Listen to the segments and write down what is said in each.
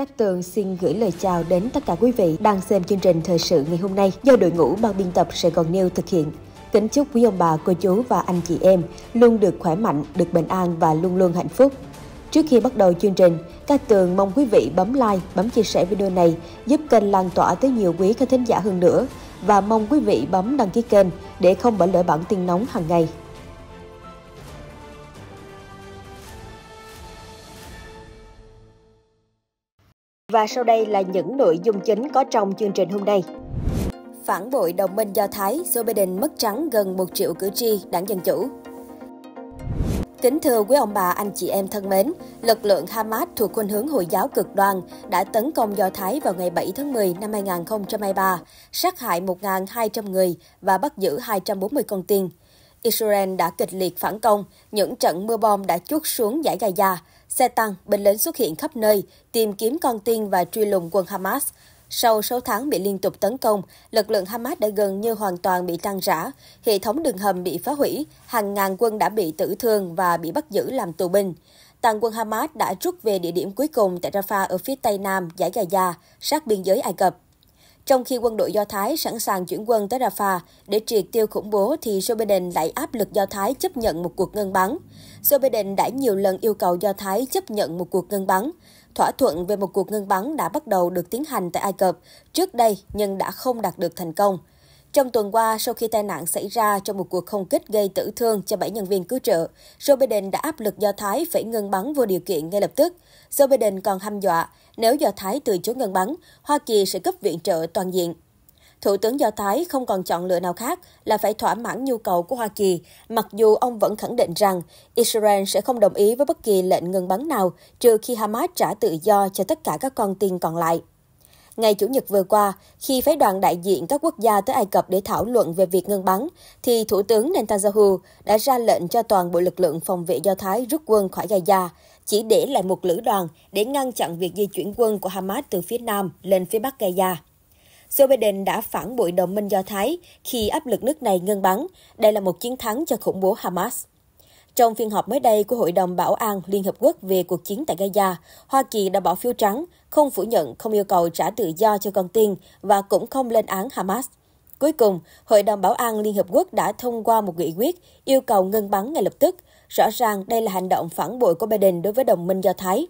Các tường xin gửi lời chào đến tất cả quý vị đang xem chương trình thời sự ngày hôm nay do đội ngũ ban biên tập Sài Gòn News thực hiện. Kính chúc quý ông bà, cô chú và anh chị em luôn được khỏe mạnh, được bình an và luôn luôn hạnh phúc. Trước khi bắt đầu chương trình, các tường mong quý vị bấm like, bấm chia sẻ video này giúp kênh lan tỏa tới nhiều quý khán thính giả hơn nữa và mong quý vị bấm đăng ký kênh để không bỏ lỡ bản tin nóng hàng ngày. Và sau đây là những nội dung chính có trong chương trình hôm nay. Phản bội đồng minh Do Thái, Joe Biden mất trắng gần 1 triệu cử tri đảng Dân Chủ. Kính thưa quý ông bà, anh chị em thân mến, lực lượng Hamas thuộc khuynh hướng Hồi giáo cực đoan đã tấn công Do Thái vào ngày 7 tháng 10 năm 2023, sát hại 1.200 người và bắt giữ 240 con tin. Israel đã kịch liệt phản công, những trận mưa bom đã chút xuống giải Gaza. Xe tăng, binh lính xuất hiện khắp nơi, tìm kiếm con tin và truy lùng quân Hamas. Sau 6 tháng bị liên tục tấn công, lực lượng Hamas đã gần như hoàn toàn bị tan rã, hệ thống đường hầm bị phá hủy, hàng ngàn quân đã bị tử thương và bị bắt giữ làm tù binh. Tàn quân Hamas đã rút về địa điểm cuối cùng tại Rafah ở phía tây nam giải Gaza, sát biên giới Ai Cập. Trong khi quân đội Do Thái sẵn sàng chuyển quân tới Rafah để triệt tiêu khủng bố thì Joe Biden lại áp lực Do Thái chấp nhận một cuộc ngân bắn. Joe Biden đã nhiều lần yêu cầu Do Thái chấp nhận một cuộc ngân bắn. Thỏa thuận về một cuộc ngân bắn đã bắt đầu được tiến hành tại Ai Cập trước đây nhưng đã không đạt được thành công. Trong tuần qua, sau khi tai nạn xảy ra trong một cuộc không kích gây tử thương cho 7 nhân viên cứu trợ, Joe Biden đã áp lực Do Thái phải ngừng bắn vô điều kiện ngay lập tức. Joe Biden còn hăm dọa, nếu Do Thái từ chối ngừng bắn, Hoa Kỳ sẽ cấp viện trợ toàn diện. Thủ tướng Do Thái không còn chọn lựa nào khác là phải thỏa mãn nhu cầu của Hoa Kỳ, mặc dù ông vẫn khẳng định rằng Israel sẽ không đồng ý với bất kỳ lệnh ngừng bắn nào trừ khi Hamas trả tự do cho tất cả các con tin còn lại. Ngày Chủ nhật vừa qua, khi phái đoàn đại diện các quốc gia tới Ai Cập để thảo luận về việc ngừng bắn, thì Thủ tướng Netanyahu đã ra lệnh cho toàn bộ lực lượng phòng vệ Do Thái rút quân khỏi Gaza, chỉ để lại một lữ đoàn để ngăn chặn việc di chuyển quân của Hamas từ phía nam lên phía bắc Gaza. Joe Biden đã phản bội đồng minh Do Thái khi áp lực nước này ngưng bắn. Đây là một chiến thắng cho khủng bố Hamas. Trong phiên họp mới đây của Hội đồng Bảo an Liên Hợp Quốc về cuộc chiến tại Gaza, Hoa Kỳ đã bỏ phiếu trắng không phủ nhận, không yêu cầu trả tự do cho con tin và cũng không lên án Hamas. Cuối cùng, Hội đồng Bảo an Liên Hợp Quốc đã thông qua một nghị quyết yêu cầu ngừng bắn ngay lập tức. Rõ ràng đây là hành động phản bội của Biden đối với đồng minh Do Thái.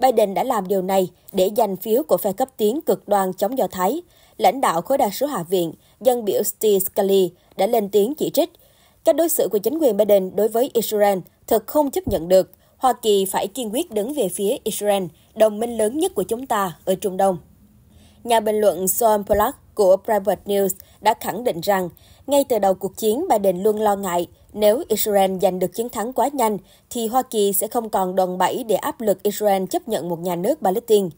Biden đã làm điều này để giành phiếu của phe cấp tiến cực đoan chống Do Thái. Lãnh đạo khối đa số Hạ viện, dân biểu Steve Scalise đã lên tiếng chỉ trích. các đối xử của chính quyền Biden đối với Israel thật không chấp nhận được. Hoa Kỳ phải kiên quyết đứng về phía Israel, đồng minh lớn nhất của chúng ta ở Trung Đông. Nhà bình luận Sean Pollack của Private News đã khẳng định rằng, ngay từ đầu cuộc chiến, Biden luôn lo ngại nếu Israel giành được chiến thắng quá nhanh thì Hoa Kỳ sẽ không còn đòn bẩy để áp lực Israel chấp nhận một nhà nước Palestine.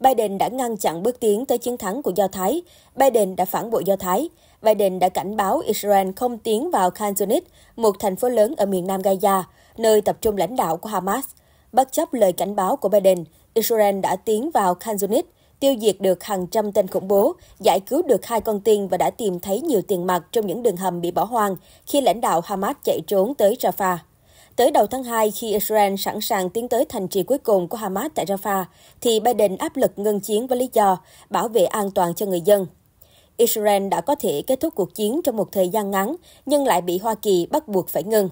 Biden đã ngăn chặn bước tiến tới chiến thắng của Do Thái. Biden đã phản bội Do Thái. Biden đã cảnh báo Israel không tiến vào Khan Yunis, một thành phố lớn ở miền nam Gaza, nơi tập trung lãnh đạo của Hamas. Bất chấp lời cảnh báo của Biden, Israel đã tiến vào Khan Yunis, tiêu diệt được hàng trăm tên khủng bố, giải cứu được hai con tin và đã tìm thấy nhiều tiền mặt trong những đường hầm bị bỏ hoang khi lãnh đạo Hamas chạy trốn tới Rafah. Tới đầu tháng 2, khi Israel sẵn sàng tiến tới thành trì cuối cùng của Hamas tại Rafah, thì Biden áp lực ngưng chiến với lý do bảo vệ an toàn cho người dân. Israel đã có thể kết thúc cuộc chiến trong một thời gian ngắn, nhưng lại bị Hoa Kỳ bắt buộc phải ngừng.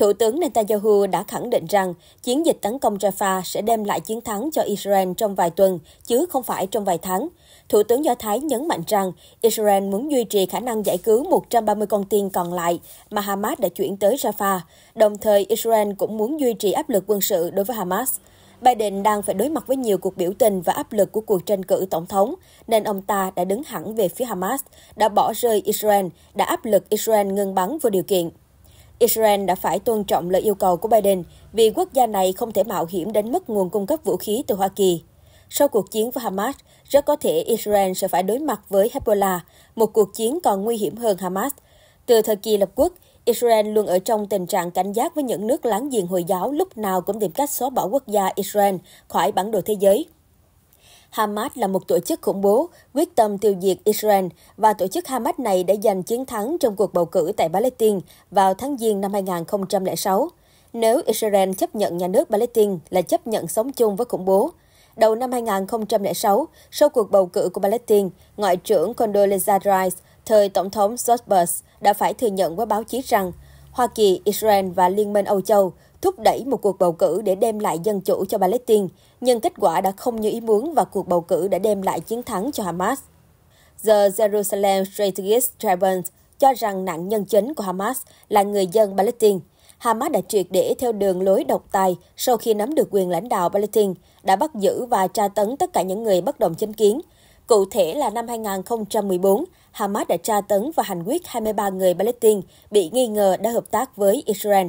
Thủ tướng Netanyahu đã khẳng định rằng chiến dịch tấn công Rafah sẽ đem lại chiến thắng cho Israel trong vài tuần, chứ không phải trong vài tháng. Thủ tướng Do Thái nhấn mạnh rằng Israel muốn duy trì khả năng giải cứu 130 con tin còn lại mà Hamas đã chuyển tới Rafah, đồng thời Israel cũng muốn duy trì áp lực quân sự đối với Hamas. Biden đang phải đối mặt với nhiều cuộc biểu tình và áp lực của cuộc tranh cử tổng thống, nên ông ta đã đứng hẳn về phía Hamas, đã bỏ rơi Israel, đã áp lực Israel ngừng bắn vô điều kiện. Israel đã phải tôn trọng lời yêu cầu của Biden vì quốc gia này không thể mạo hiểm đến mất nguồn cung cấp vũ khí từ Hoa Kỳ. Sau cuộc chiến với Hamas, rất có thể Israel sẽ phải đối mặt với Hezbollah, một cuộc chiến còn nguy hiểm hơn Hamas. Từ thời kỳ lập quốc, Israel luôn ở trong tình trạng cảnh giác với những nước láng giềng Hồi giáo lúc nào cũng tìm cách xóa bỏ quốc gia Israel khỏi bản đồ thế giới. Hamas là một tổ chức khủng bố, quyết tâm tiêu diệt Israel và tổ chức Hamas này đã giành chiến thắng trong cuộc bầu cử tại Palestine vào tháng Giêng năm 2006. Nếu Israel chấp nhận nhà nước Palestine là chấp nhận sống chung với khủng bố, đầu năm 2006, sau cuộc bầu cử của Palestine, Ngoại trưởng Condoleezza Rice, thời Tổng thống George Bush, đã phải thừa nhận với báo chí rằng Hoa Kỳ, Israel và Liên minh Âu Châu thúc đẩy một cuộc bầu cử để đem lại dân chủ cho Palestine, nhưng kết quả đã không như ý muốn và cuộc bầu cử đã đem lại chiến thắng cho Hamas. The Jerusalem Strategist Tribune cho rằng nạn nhân chính của Hamas là người dân Palestine. Hamas đã triệt để theo đường lối độc tài sau khi nắm được quyền lãnh đạo Palestine, đã bắt giữ và tra tấn tất cả những người bất đồng chính kiến. Cụ thể là năm 2014, Hamas đã tra tấn và hành quyết 23 người Palestine bị nghi ngờ đã hợp tác với Israel.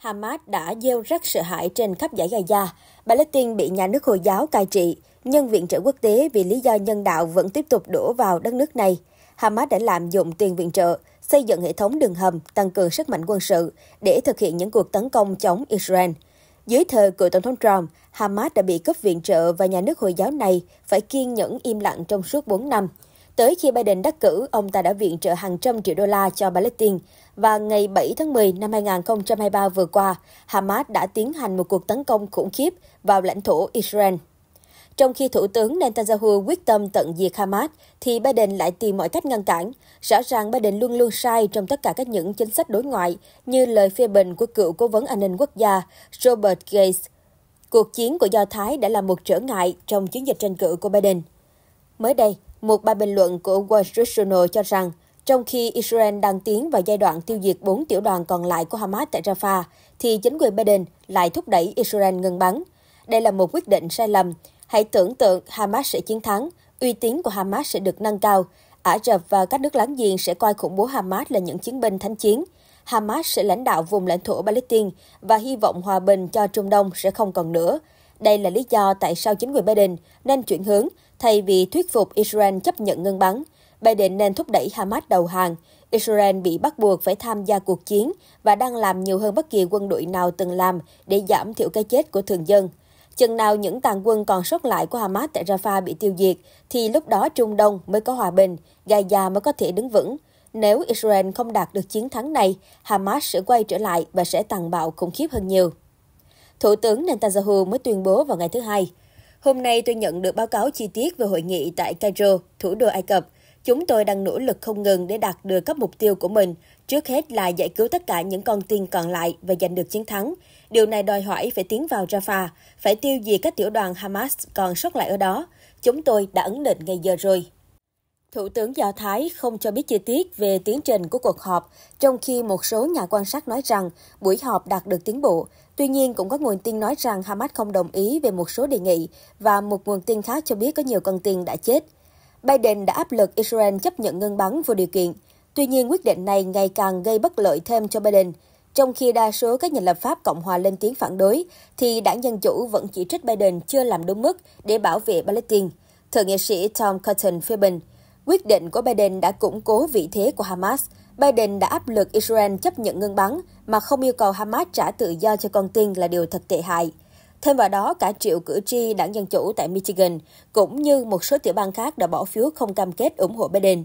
Hamas đã gieo rắc sợ hãi trên khắp giải Gaza. Palestine bị nhà nước Hồi giáo cai trị, nhưng viện trợ quốc tế vì lý do nhân đạo vẫn tiếp tục đổ vào đất nước này. Hamas đã lạm dụng tiền viện trợ, xây dựng hệ thống đường hầm, tăng cường sức mạnh quân sự để thực hiện những cuộc tấn công chống Israel. Dưới thời cựu Tổng thống Trump, Hamas đã bị cấp viện trợ và nhà nước Hồi giáo này phải kiên nhẫn im lặng trong suốt 4 năm – Tới khi Biden đắc cử, ông ta đã viện trợ hàng trăm triệu đô la cho Palestine. Và ngày 7 tháng 10 năm 2023 vừa qua, Hamas đã tiến hành một cuộc tấn công khủng khiếp vào lãnh thổ Israel. Trong khi Thủ tướng Netanyahu quyết tâm tận diệt Hamas, thì Biden lại tìm mọi cách ngăn cản. Rõ ràng Biden luôn luôn sai trong tất cả các những chính sách đối ngoại, như lời phê bình của cựu cố vấn an ninh quốc gia Robert Gates. Cuộc chiến của Do Thái đã là một trở ngại trong chiến dịch tranh cử của Biden. Mới đây, một bài bình luận của Wall Street Journal cho rằng, trong khi Israel đang tiến vào giai đoạn tiêu diệt 4 tiểu đoàn còn lại của Hamas tại Rafah, thì chính quyền Biden lại thúc đẩy Israel ngừng bắn. Đây là một quyết định sai lầm. Hãy tưởng tượng Hamas sẽ chiến thắng, uy tín của Hamas sẽ được nâng cao. Ả Rập và các nước láng giềng sẽ coi khủng bố Hamas là những chiến binh thánh chiến. Hamas sẽ lãnh đạo vùng lãnh thổ Palestine và hy vọng hòa bình cho Trung Đông sẽ không còn nữa. Đây là lý do tại sao chính quyền Biden nên chuyển hướng Thay vì thuyết phục Israel chấp nhận ngưng bắn, Biden nên thúc đẩy Hamas đầu hàng. Israel bị bắt buộc phải tham gia cuộc chiến và đang làm nhiều hơn bất kỳ quân đội nào từng làm để giảm thiểu cái chết của thường dân. Chừng nào những tàn quân còn sót lại của Hamas tại Rafah bị tiêu diệt, thì lúc đó Trung Đông mới có hòa bình, Gaza mới có thể đứng vững. Nếu Israel không đạt được chiến thắng này, Hamas sẽ quay trở lại và sẽ tàn bạo khủng khiếp hơn nhiều. Thủ tướng Netanyahu mới tuyên bố vào ngày thứ Hai, Hôm nay tôi nhận được báo cáo chi tiết về hội nghị tại Cairo, thủ đô Ai Cập. Chúng tôi đang nỗ lực không ngừng để đạt được các mục tiêu của mình, trước hết là giải cứu tất cả những con tin còn lại và giành được chiến thắng. Điều này đòi hỏi phải tiến vào Rafah, phải tiêu diệt các tiểu đoàn Hamas còn sót lại ở đó. Chúng tôi đã ấn định ngay giờ rồi. Thủ tướng Do Thái không cho biết chi tiết về tiến trình của cuộc họp, trong khi một số nhà quan sát nói rằng buổi họp đạt được tiến bộ. Tuy nhiên, cũng có nguồn tin nói rằng Hamas không đồng ý về một số đề nghị và một nguồn tin khác cho biết có nhiều con tin đã chết. Biden đã áp lực Israel chấp nhận ngưng bắn vô điều kiện. Tuy nhiên, quyết định này ngày càng gây bất lợi thêm cho Biden. Trong khi đa số các nhà lập pháp Cộng hòa lên tiếng phản đối, thì đảng Dân Chủ vẫn chỉ trích Biden chưa làm đúng mức để bảo vệ Palestine. Thượng nghị sĩ Tom Cotton phê bình, Quyết định của Biden đã củng cố vị thế của Hamas. Biden đã áp lực Israel chấp nhận ngưng bắn mà không yêu cầu Hamas trả tự do cho con tin là điều thật tệ hại. Thêm vào đó, cả triệu cử tri đảng Dân Chủ tại Michigan cũng như một số tiểu bang khác đã bỏ phiếu không cam kết ủng hộ Biden.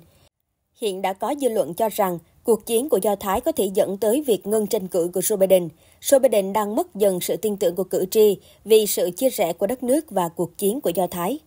Hiện đã có dư luận cho rằng cuộc chiến của Do Thái có thể dẫn tới việc ngưng tranh cử của Joe Biden. Joe Biden đang mất dần sự tin tưởng của cử tri vì sự chia rẽ của đất nước và cuộc chiến của Do Thái.